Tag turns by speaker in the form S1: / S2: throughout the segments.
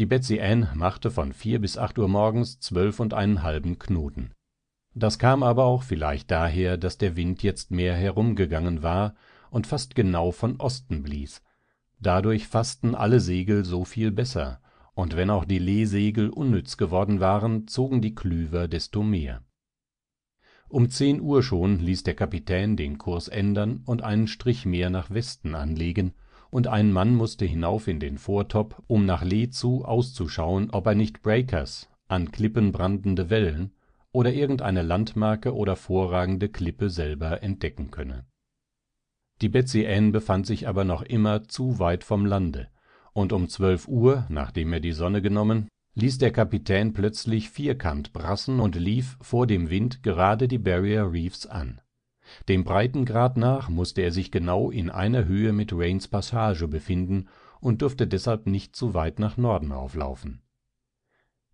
S1: die Betsy ann machte von vier bis acht uhr morgens zwölf und einen halben knoten das kam aber auch vielleicht daher daß der wind jetzt mehr herumgegangen war und fast genau von osten blies dadurch faßten alle segel so viel besser und wenn auch die Lehsegel unnütz geworden waren zogen die klüver desto mehr um zehn uhr schon ließ der kapitän den kurs ändern und einen strich mehr nach westen anlegen und ein mann mußte hinauf in den Vortop, um nach lee zu auszuschauen ob er nicht breakers an klippen brandende wellen oder irgendeine landmarke oder vorragende klippe selber entdecken könne die Betsy ann befand sich aber noch immer zu weit vom lande und um zwölf uhr nachdem er die sonne genommen ließ der kapitän plötzlich vierkant brassen und lief vor dem wind gerade die barrier reefs an dem breitengrad nach mußte er sich genau in einer höhe mit rains passage befinden und durfte deshalb nicht zu weit nach norden auflaufen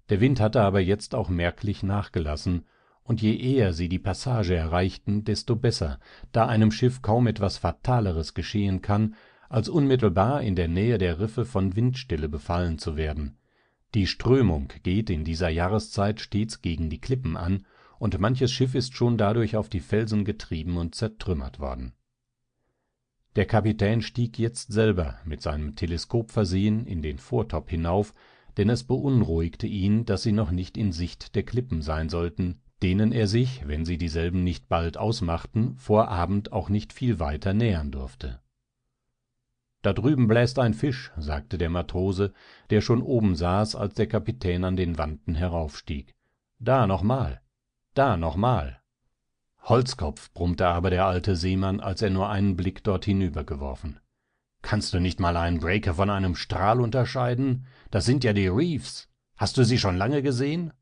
S1: der wind hatte aber jetzt auch merklich nachgelassen und je eher sie die passage erreichten desto besser da einem schiff kaum etwas fataleres geschehen kann als unmittelbar in der nähe der riffe von windstille befallen zu werden die strömung geht in dieser jahreszeit stets gegen die klippen an und manches schiff ist schon dadurch auf die felsen getrieben und zertrümmert worden der kapitän stieg jetzt selber mit seinem teleskop versehen in den vortop hinauf denn es beunruhigte ihn daß sie noch nicht in sicht der klippen sein sollten denen er sich wenn sie dieselben nicht bald ausmachten vor abend auch nicht viel weiter nähern durfte da drüben bläst ein fisch sagte der matrose der schon oben saß als der kapitän an den Wanden heraufstieg da nochmal da nochmal holzkopf brummte aber der alte seemann als er nur einen blick dort hinübergeworfen kannst du nicht mal einen breaker von einem strahl unterscheiden das sind ja die reefs hast du sie schon lange gesehen